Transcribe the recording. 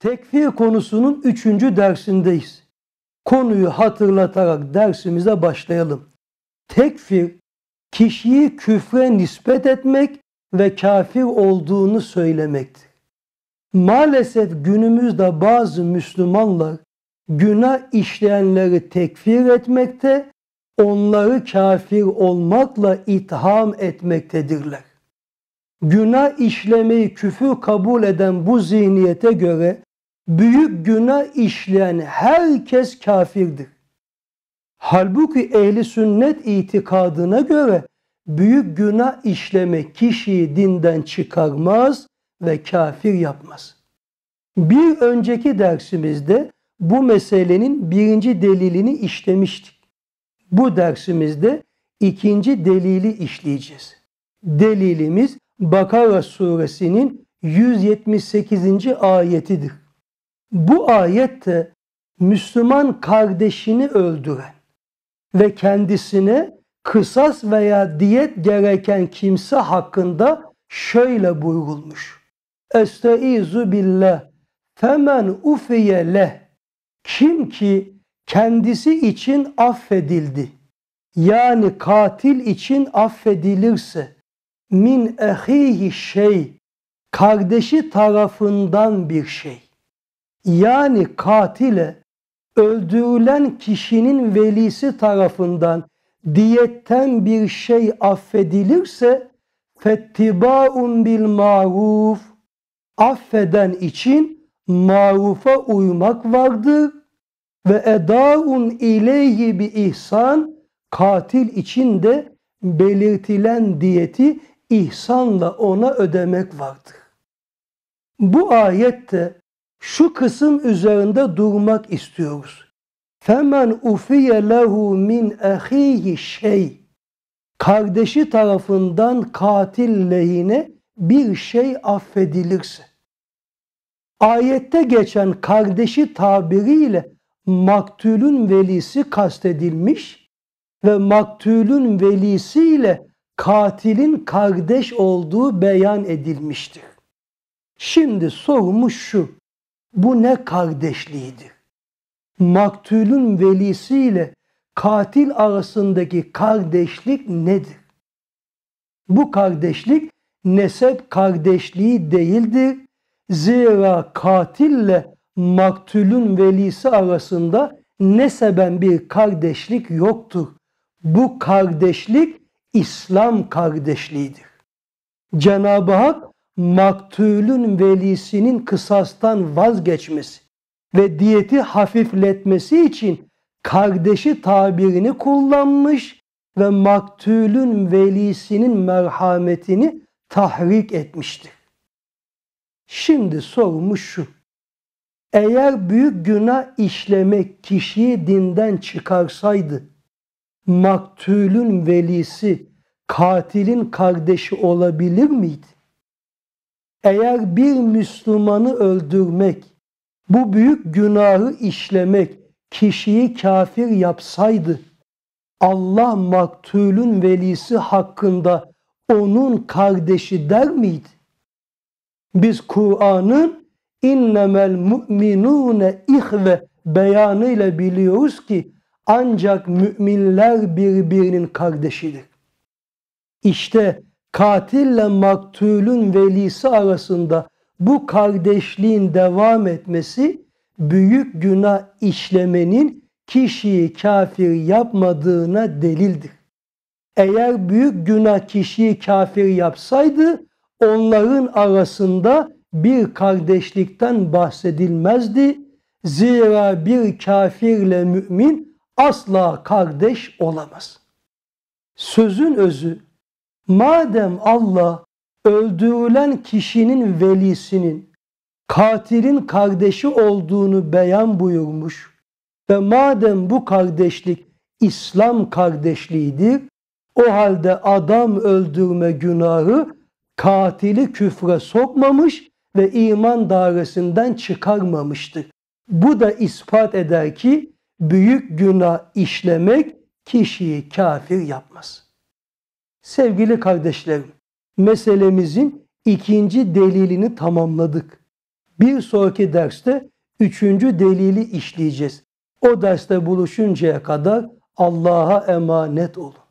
Tekfir konusunun üçüncü dersindeyiz. Konuyu hatırlatarak dersimize başlayalım. Tekfir, kişiyi küfre nispet etmek ve kafir olduğunu söylemektir. Maalesef günümüzde bazı Müslümanlar günah işleyenleri tekfir etmekte, onları kafir olmakla itham etmektedirler. Günah işlemeyi küfür kabul eden bu zihniyete göre büyük günah işleyen herkes kafirdir. Halbuki ehli sünnet itikadına göre büyük günah işleme kişiyi dinden çıkarmaz ve kafir yapmaz. Bir önceki dersimizde bu meselenin birinci delilini işlemiştik. Bu dersimizde ikinci delili işleyeceğiz. Delilimiz Bakara suresinin 178. ayetidir. Bu ayette Müslüman kardeşini öldüren ve kendisine kısas veya diyet gereken kimse hakkında şöyle buyrulmuş. Estaizu billah femen ufiye leh kim ki kendisi için affedildi yani katil için affedilirse min ehihi şey kardeşi tarafından bir şey yani katile öldürülen kişinin velisi tarafından diyetten bir şey affedilirse fettibaun bil maruf affeden için marufa uymak vardır ve edaun ileyhi bi ihsan katil için de belirtilen diyeti ihsanla ona ödemek vardır. Bu ayette şu kısım üzerinde durmak istiyoruz. Femen ufiye lehu min ahihi şey. Kardeşi tarafından katil lehine bir şey affedilirse. Ayette geçen kardeşi tabiriyle maktulün velisi kastedilmiş ve maktulün velisiyle katilin kardeş olduğu beyan edilmiştir. Şimdi sorumuz şu. Bu ne kardeşliğidir? Maktulün velisiyle katil arasındaki kardeşlik nedir? Bu kardeşlik nesep kardeşliği değildir. Zira katille maktulün velisi arasında neseben bir kardeşlik yoktur. Bu kardeşlik İslam kardeşliğidir. Cenab-ı Hak maktulün velisinin kısastan vazgeçmesi ve diyeti hafifletmesi için kardeşi tabirini kullanmış ve maktulün velisinin merhametini tahrik etmiştir. Şimdi sorumuz şu. Eğer büyük günah işlemek kişiyi dinden çıkarsaydı, maktulün velisi katilin kardeşi olabilir miydi? Eğer bir Müslümanı öldürmek, bu büyük günahı işlemek kişiyi kafir yapsaydı, Allah maktulün velisi hakkında onun kardeşi der miydi? Biz Kur'an'ın innemel mu'minune ihve beyanıyla biliyoruz ki ancak müminler birbirinin kardeşidir. İşte katille maktulün velisi arasında bu kardeşliğin devam etmesi büyük günah işlemenin kişiyi kafir yapmadığına delildir. Eğer büyük günah kişiyi kafir yapsaydı onların arasında bir kardeşlikten bahsedilmezdi. Zira bir kafirle mümin asla kardeş olamaz. Sözün özü Madem Allah öldürülen kişinin velisinin katilin kardeşi olduğunu beyan buyurmuş ve madem bu kardeşlik İslam kardeşliğiydi, o halde adam öldürme günahı katili küfre sokmamış ve iman dairesinden çıkarmamıştır. Bu da ispat eder ki büyük günah işlemek kişiyi kafir yapmaz. Sevgili kardeşlerim, meselemizin ikinci delilini tamamladık. Bir sonraki derste üçüncü delili işleyeceğiz. O derste buluşuncaya kadar Allah'a emanet olun.